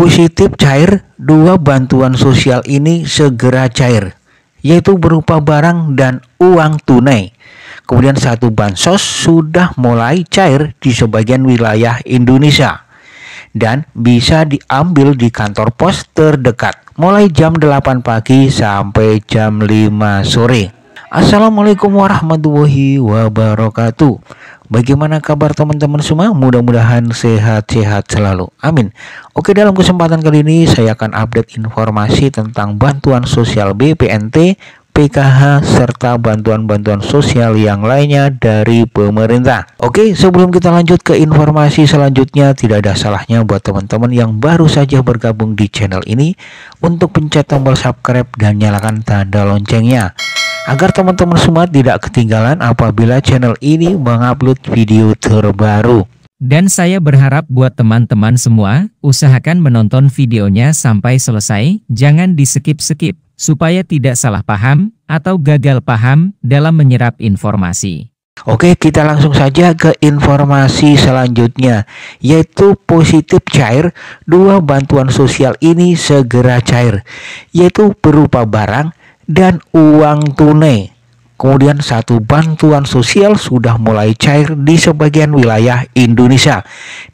Positif cair, dua bantuan sosial ini segera cair, yaitu berupa barang dan uang tunai. Kemudian satu bansos sudah mulai cair di sebagian wilayah Indonesia dan bisa diambil di kantor pos terdekat mulai jam 8 pagi sampai jam 5 sore. Assalamualaikum warahmatullahi wabarakatuh. Bagaimana kabar teman-teman semua? Mudah-mudahan sehat-sehat selalu. Amin. Oke, dalam kesempatan kali ini saya akan update informasi tentang bantuan sosial BPNT, PKH, serta bantuan-bantuan sosial yang lainnya dari pemerintah. Oke, sebelum kita lanjut ke informasi selanjutnya, tidak ada salahnya buat teman-teman yang baru saja bergabung di channel ini untuk pencet tombol subscribe dan nyalakan tanda loncengnya agar teman-teman semua tidak ketinggalan apabila channel ini mengupload video terbaru. Dan saya berharap buat teman-teman semua, usahakan menonton videonya sampai selesai, jangan di skip-skip, supaya tidak salah paham atau gagal paham dalam menyerap informasi. Oke, kita langsung saja ke informasi selanjutnya, yaitu positif cair, dua bantuan sosial ini segera cair, yaitu berupa barang dan uang tunai. Kemudian satu bantuan sosial sudah mulai cair di sebagian wilayah Indonesia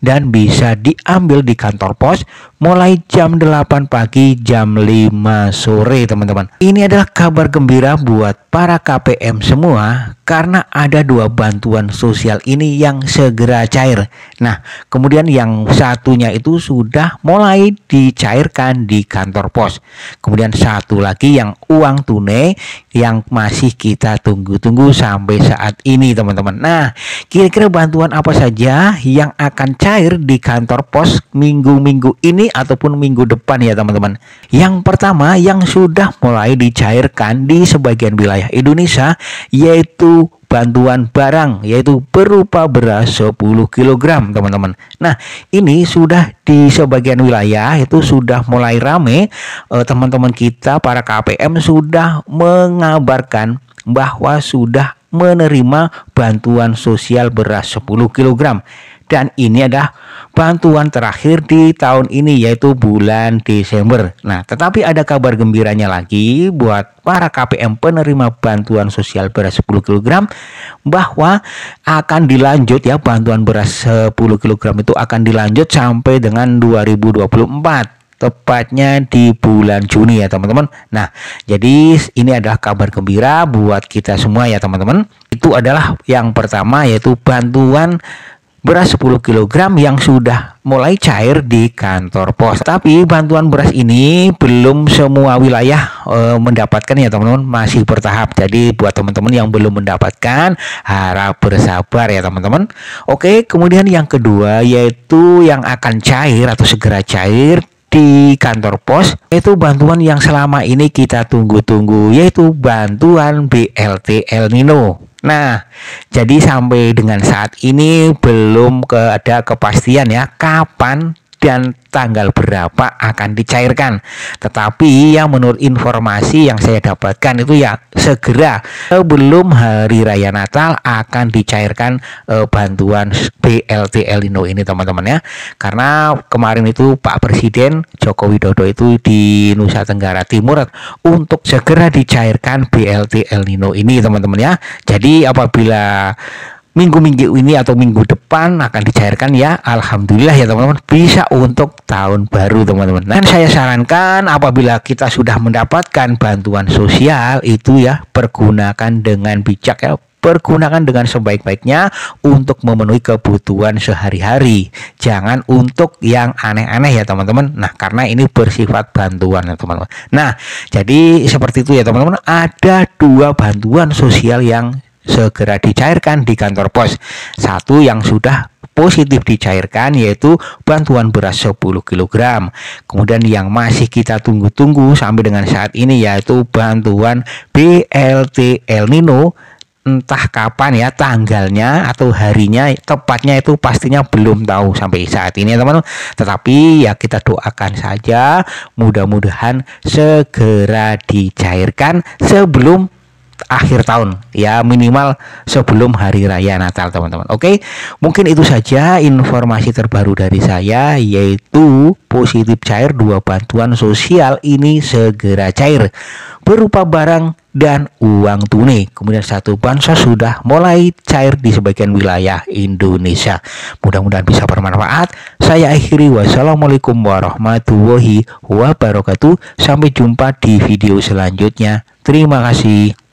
dan bisa diambil di kantor pos, mulai jam 8 pagi jam 5 sore teman-teman ini adalah kabar gembira buat para KPM semua karena ada dua bantuan sosial ini yang segera cair nah kemudian yang satunya itu sudah mulai dicairkan di kantor pos kemudian satu lagi yang uang tunai yang masih kita tunggu-tunggu sampai saat ini teman-teman nah kira-kira bantuan apa saja yang akan cair di kantor pos minggu-minggu ini ataupun minggu depan ya teman-teman. Yang pertama yang sudah mulai dicairkan di sebagian wilayah Indonesia yaitu bantuan barang yaitu berupa beras 10 kg teman-teman. Nah, ini sudah di sebagian wilayah itu sudah mulai rame eh, teman-teman eh, kita para KPM sudah mengabarkan bahwa sudah menerima bantuan sosial beras 10 kg dan ini adalah bantuan terakhir di tahun ini yaitu bulan Desember. Nah, tetapi ada kabar gembiranya lagi buat para KPM penerima bantuan sosial beras 10 kg bahwa akan dilanjut ya bantuan beras 10 kg itu akan dilanjut sampai dengan 2024 tepatnya di bulan Juni ya teman-teman. Nah, jadi ini adalah kabar gembira buat kita semua ya teman-teman. Itu adalah yang pertama yaitu bantuan beras 10 kg yang sudah mulai cair di kantor pos. Tapi bantuan beras ini belum semua wilayah e, mendapatkan ya teman-teman, masih bertahap. Jadi buat teman-teman yang belum mendapatkan harap bersabar ya teman-teman. Oke, kemudian yang kedua yaitu yang akan cair atau segera cair di kantor pos yaitu bantuan yang selama ini kita tunggu-tunggu yaitu bantuan BLT El Nino. Nah, jadi sampai dengan saat ini belum ada kepastian ya kapan dan tanggal berapa akan dicairkan. Tetapi yang menurut informasi yang saya dapatkan itu ya segera sebelum hari raya Natal akan dicairkan eh, bantuan BLT El Nino ini teman-teman ya. Karena kemarin itu Pak Presiden Joko Widodo itu di Nusa Tenggara Timur untuk segera dicairkan BLT El Nino ini teman-teman ya. Jadi apabila minggu-minggu ini atau minggu depan akan dicairkan ya Alhamdulillah ya teman-teman bisa untuk tahun baru teman-teman dan saya sarankan apabila kita sudah mendapatkan bantuan sosial itu ya pergunakan dengan bijak ya pergunakan dengan sebaik-baiknya untuk memenuhi kebutuhan sehari-hari. Jangan untuk yang aneh-aneh ya teman-teman. Nah karena ini bersifat bantuan ya teman-teman. Nah jadi seperti itu ya teman-teman. Ada dua bantuan sosial yang segera dicairkan di kantor pos. Satu yang sudah positif dicairkan yaitu bantuan beras 10 kg. Kemudian yang masih kita tunggu-tunggu sampai dengan saat ini yaitu bantuan BLT El Nino entah kapan ya tanggalnya atau harinya tepatnya itu pastinya belum tahu sampai saat ini ya, teman-teman tetapi ya kita doakan saja mudah-mudahan segera dicairkan sebelum akhir tahun ya minimal sebelum hari raya Natal teman-teman. Oke, mungkin itu saja informasi terbaru dari saya yaitu positif cair dua bantuan sosial ini segera cair berupa barang dan uang tunai. Kemudian satu bansos sudah mulai cair di sebagian wilayah Indonesia. Mudah-mudahan bisa bermanfaat. Saya akhiri wassalamualaikum warahmatullahi wabarakatuh. Sampai jumpa di video selanjutnya. Terima kasih.